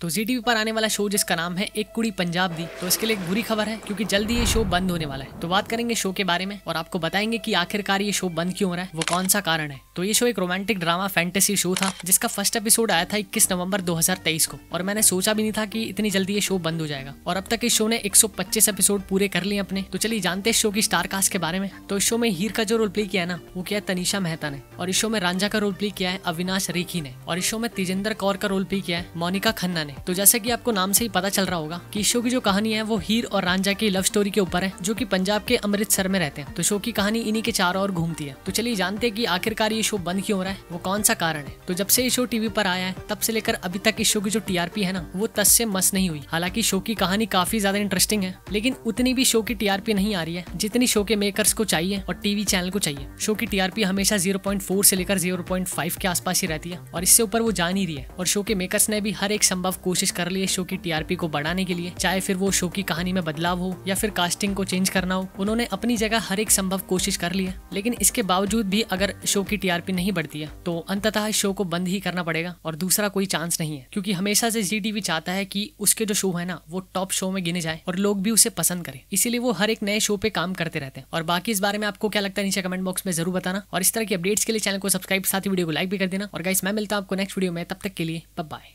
तो जी टीवी पर आने वाला शो जिसका नाम है एक कुड़ी पंजाब दी तो इसके लिए एक बुरी खबर है क्योंकि जल्दी ये शो बंद होने वाला है तो बात करेंगे शो के बारे में और आपको बताएंगे कि आखिरकार ये शो बंद क्यों हो रहा है वो कौन सा कारण है तो ये शो एक रोमांटिक ड्रामा फैंटेसी शो था जिसका फर्स्ट एपिसोड आया था इक्कीस नवंबर दो को और मैंने सोचा भी नहीं था की इतनी जल्दी ये शो बंद हो जाएगा और अब तक इस शो ने एक एपिसोड पूरे कर लिए अपने तो चलिए जानते हैं शो की स्टार कास्ट के बारे में तो इस शो में हीर का जो रोल प्ले किया है ना वो किया तनिषा मेहता ने और इस शो में रांझा का रोल प्ले किया है अविनाश रेखी ने और इस शो में तेजेंद्र कौर का रोल प्ले किया है मोनिका खन्ना राने तो जैसे कि आपको नाम से ही पता चल रहा होगा कि शो की जो कहानी है वो हीर और रांझा की लव स्टोरी के ऊपर है जो कि पंजाब के अमृतसर में रहते हैं तो शो की कहानी इन्हीं के चारों ओर घूमती है तो चलिए जानते हैं कि आखिरकार ये शो बंद क्यों हो रहा है वो कौन सा कारण है तो जब से ये शो टीवी पर आया है तब से लेकर अभी तक इस शो की जो टीआरपी है ना वो तस से मस नहीं हुई हालांकि शो की कहानी काफी ज्यादा इंटरेस्टिंग है लेकिन उतनी भी शो की टीआरपी नहीं आ रही है जितनी शो के मेकर्स को चाहिए और टीवी चैनल को चाहिए शो की टीआरपी हमेशा फोर से लेकर फाइव के आसपास ही रहती है और इससे ऊपर वो जान ही रही है और शो के मेकर्स ने भी हर एक संभव खिलाफ कोशिश कर ली है शो की टीआरपी को बढ़ाने के लिए चाहे फिर वो शो की कहानी में बदलाव हो या फिर कास्टिंग को चेंज करना हो उन्होंने अपनी जगह हर एक संभव कोशिश कर ली है लेकिन इसके बावजूद भी अगर शो की टीआरपी नहीं बढ़ती है तो अंततः शो को बंद ही करना पड़ेगा और दूसरा कोई चांस नहीं है क्योंकि हमेशा से जी चाहता है कि उसके जो शो है ना वो टॉप शो में गिने जाए और लोग भी उसे पसंद करें इसीलिए वो हर एक नए शो पे काम करते रहते हैं और बाकी इस बारे में आपको क्या लगता है नीचे कमेंट बॉक्स में जरूर बताना और इस तरह की अपडेट्स के लिए चैनल को सब्सक्राइब साथ ही वीडियो को लाइक भी कर देना और गाइस मैं मिलता हूं आपको नेक्स्ट वीडियो में तब तक के लिए बाय